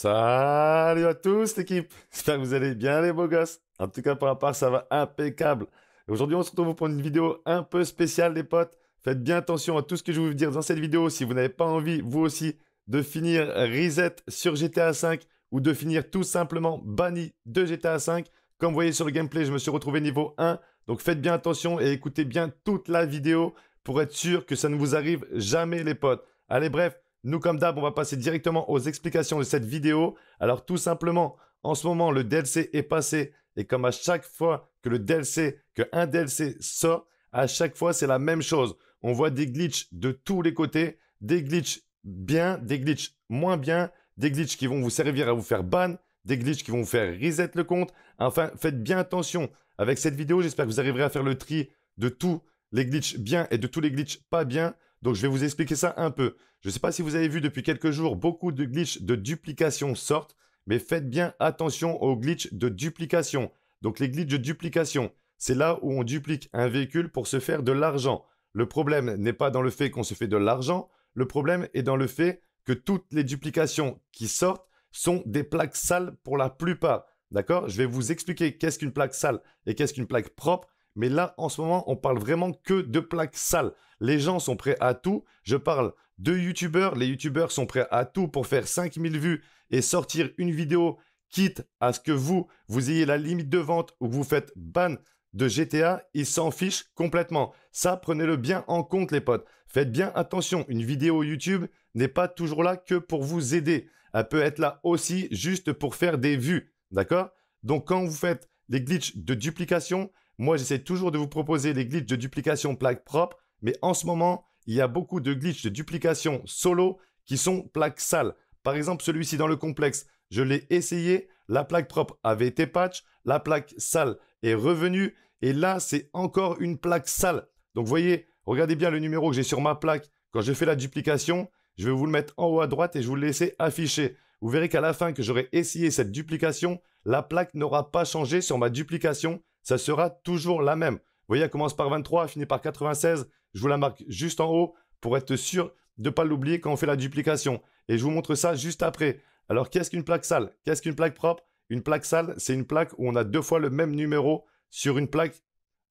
Salut à tous l'équipe J'espère que vous allez bien les beaux gosses En tout cas pour la part ça va impeccable Aujourd'hui on se retrouve pour une vidéo un peu spéciale les potes Faites bien attention à tout ce que je vais vous dire dans cette vidéo si vous n'avez pas envie vous aussi de finir reset sur GTA V ou de finir tout simplement banni de GTA V. Comme vous voyez sur le gameplay je me suis retrouvé niveau 1 donc faites bien attention et écoutez bien toute la vidéo pour être sûr que ça ne vous arrive jamais les potes. Allez bref nous, comme d'hab, on va passer directement aux explications de cette vidéo. Alors, tout simplement, en ce moment, le DLC est passé. Et comme à chaque fois que le DLC, qu'un DLC sort, à chaque fois, c'est la même chose. On voit des glitches de tous les côtés, des glitches bien, des glitches moins bien, des glitches qui vont vous servir à vous faire ban, des glitches qui vont vous faire reset le compte. Enfin, faites bien attention avec cette vidéo. J'espère que vous arriverez à faire le tri de tous les glitches bien et de tous les glitches pas bien. Donc je vais vous expliquer ça un peu. Je ne sais pas si vous avez vu depuis quelques jours, beaucoup de glitches de duplication sortent, mais faites bien attention aux glitches de duplication. Donc les glitches de duplication, c'est là où on duplique un véhicule pour se faire de l'argent. Le problème n'est pas dans le fait qu'on se fait de l'argent, le problème est dans le fait que toutes les duplications qui sortent sont des plaques sales pour la plupart. D'accord Je vais vous expliquer qu'est-ce qu'une plaque sale et qu'est-ce qu'une plaque propre. Mais là, en ce moment, on parle vraiment que de plaques sales. Les gens sont prêts à tout. Je parle de youtubeurs. Les youtubeurs sont prêts à tout pour faire 5000 vues et sortir une vidéo, quitte à ce que vous, vous ayez la limite de vente ou vous faites ban de GTA, ils s'en fichent complètement. Ça, prenez-le bien en compte, les potes. Faites bien attention, une vidéo YouTube n'est pas toujours là que pour vous aider. Elle peut être là aussi juste pour faire des vues, d'accord Donc quand vous faites les glitches de duplication, moi, j'essaie toujours de vous proposer des glitches de duplication plaque propre, mais en ce moment, il y a beaucoup de glitches de duplication solo qui sont plaques sales. Par exemple, celui-ci dans le complexe, je l'ai essayé, la plaque propre avait été patch, la plaque sale est revenue, et là, c'est encore une plaque sale. Donc, vous voyez, regardez bien le numéro que j'ai sur ma plaque. Quand je fais la duplication, je vais vous le mettre en haut à droite et je vous le laisser afficher. Vous verrez qu'à la fin que j'aurai essayé cette duplication, la plaque n'aura pas changé sur ma duplication ça sera toujours la même. Vous voyez, elle commence par 23, finit par 96. Je vous la marque juste en haut pour être sûr de ne pas l'oublier quand on fait la duplication. Et je vous montre ça juste après. Alors, qu'est-ce qu'une plaque sale Qu'est-ce qu'une plaque propre Une plaque sale, c'est une plaque où on a deux fois le même numéro sur une plaque.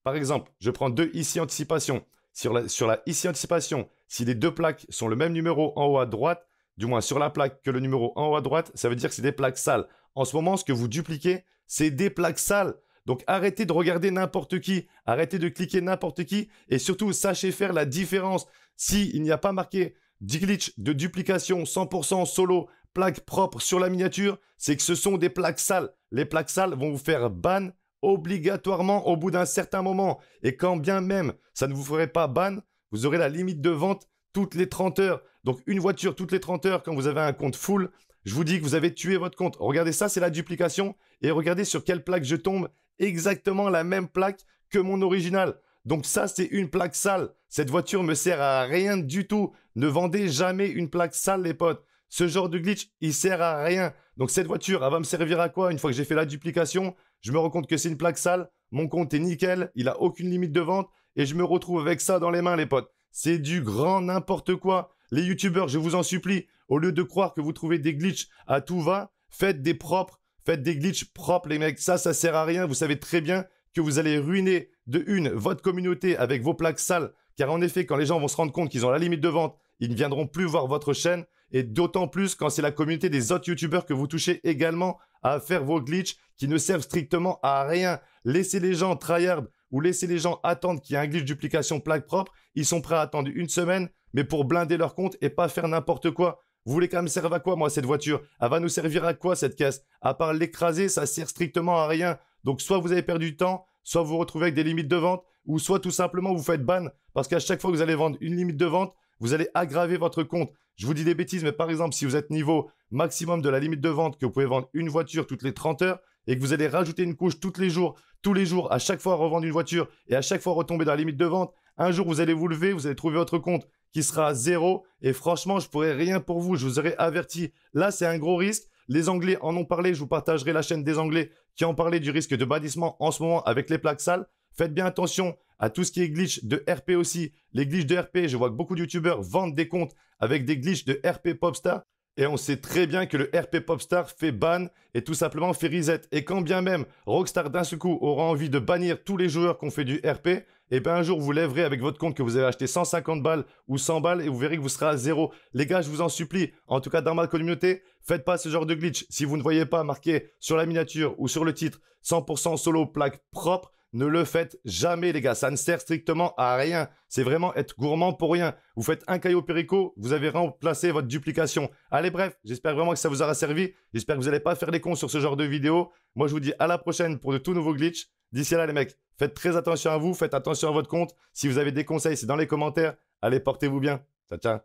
Par exemple, je prends deux ici anticipation. Sur la, sur la ici anticipation, si les deux plaques sont le même numéro en haut à droite, du moins sur la plaque que le numéro en haut à droite, ça veut dire que c'est des plaques sales. En ce moment, ce que vous dupliquez, c'est des plaques sales. Donc arrêtez de regarder n'importe qui, arrêtez de cliquer n'importe qui et surtout sachez faire la différence. S'il n'y a pas marqué 10 glitch de duplication 100% solo, plaque propre sur la miniature, c'est que ce sont des plaques sales. Les plaques sales vont vous faire ban obligatoirement au bout d'un certain moment. Et quand bien même ça ne vous ferait pas ban, vous aurez la limite de vente toutes les 30 heures. Donc une voiture toutes les 30 heures quand vous avez un compte full, je vous dis que vous avez tué votre compte. Regardez ça, c'est la duplication. Et regardez sur quelle plaque je tombe exactement la même plaque que mon original. Donc ça, c'est une plaque sale. Cette voiture me sert à rien du tout. Ne vendez jamais une plaque sale, les potes. Ce genre de glitch, il sert à rien. Donc cette voiture, elle va me servir à quoi Une fois que j'ai fait la duplication, je me rends compte que c'est une plaque sale. Mon compte est nickel, il a aucune limite de vente et je me retrouve avec ça dans les mains, les potes. C'est du grand n'importe quoi. Les youtubeurs, je vous en supplie, au lieu de croire que vous trouvez des glitches à tout va, faites des propres Faites des glitches propres, les mecs. Ça, ça sert à rien. Vous savez très bien que vous allez ruiner de une votre communauté avec vos plaques sales. Car en effet, quand les gens vont se rendre compte qu'ils ont la limite de vente, ils ne viendront plus voir votre chaîne. Et d'autant plus quand c'est la communauté des autres YouTubeurs que vous touchez également à faire vos glitches qui ne servent strictement à rien. Laissez les gens tryhard ou laissez les gens attendre qu'il y ait un glitch duplication plaque propre. Ils sont prêts à attendre une semaine, mais pour blinder leur compte et pas faire n'importe quoi. Vous voulez quand même servir à quoi, moi, cette voiture Elle va nous servir à quoi, cette caisse À part l'écraser, ça sert strictement à rien. Donc, soit vous avez perdu du temps, soit vous vous retrouvez avec des limites de vente, ou soit tout simplement vous faites ban. Parce qu'à chaque fois que vous allez vendre une limite de vente, vous allez aggraver votre compte. Je vous dis des bêtises, mais par exemple, si vous êtes niveau maximum de la limite de vente, que vous pouvez vendre une voiture toutes les 30 heures, et que vous allez rajouter une couche tous les jours, tous les jours, à chaque fois revendre une voiture, et à chaque fois retomber dans la limite de vente, un jour, vous allez vous lever, vous allez trouver votre compte qui sera à zéro. Et franchement, je pourrais rien pour vous. Je vous aurais averti. Là, c'est un gros risque. Les Anglais en ont parlé. Je vous partagerai la chaîne des Anglais qui en parlait du risque de bannissement en ce moment avec les plaques sales. Faites bien attention à tout ce qui est glitch de RP aussi. Les glitches de RP, je vois que beaucoup de youtubeurs vendent des comptes avec des glitches de RP Popstar. Et on sait très bien que le RP Popstar fait ban et tout simplement fait reset. Et quand bien même Rockstar d'un seul coup aura envie de bannir tous les joueurs qui ont fait du RP, et eh bien un jour vous lèverez avec votre compte que vous avez acheté 150 balles ou 100 balles et vous verrez que vous serez à zéro. Les gars, je vous en supplie, en tout cas dans ma communauté, faites pas ce genre de glitch. Si vous ne voyez pas marqué sur la miniature ou sur le titre 100% solo plaque propre, ne le faites jamais, les gars. Ça ne sert strictement à rien. C'est vraiment être gourmand pour rien. Vous faites un caillot péricot, vous avez remplacé votre duplication. Allez, bref, j'espère vraiment que ça vous aura servi. J'espère que vous n'allez pas faire des cons sur ce genre de vidéo. Moi, je vous dis à la prochaine pour de tout nouveaux glitch. D'ici là, les mecs, faites très attention à vous, faites attention à votre compte. Si vous avez des conseils, c'est dans les commentaires. Allez, portez-vous bien. Ciao, ciao.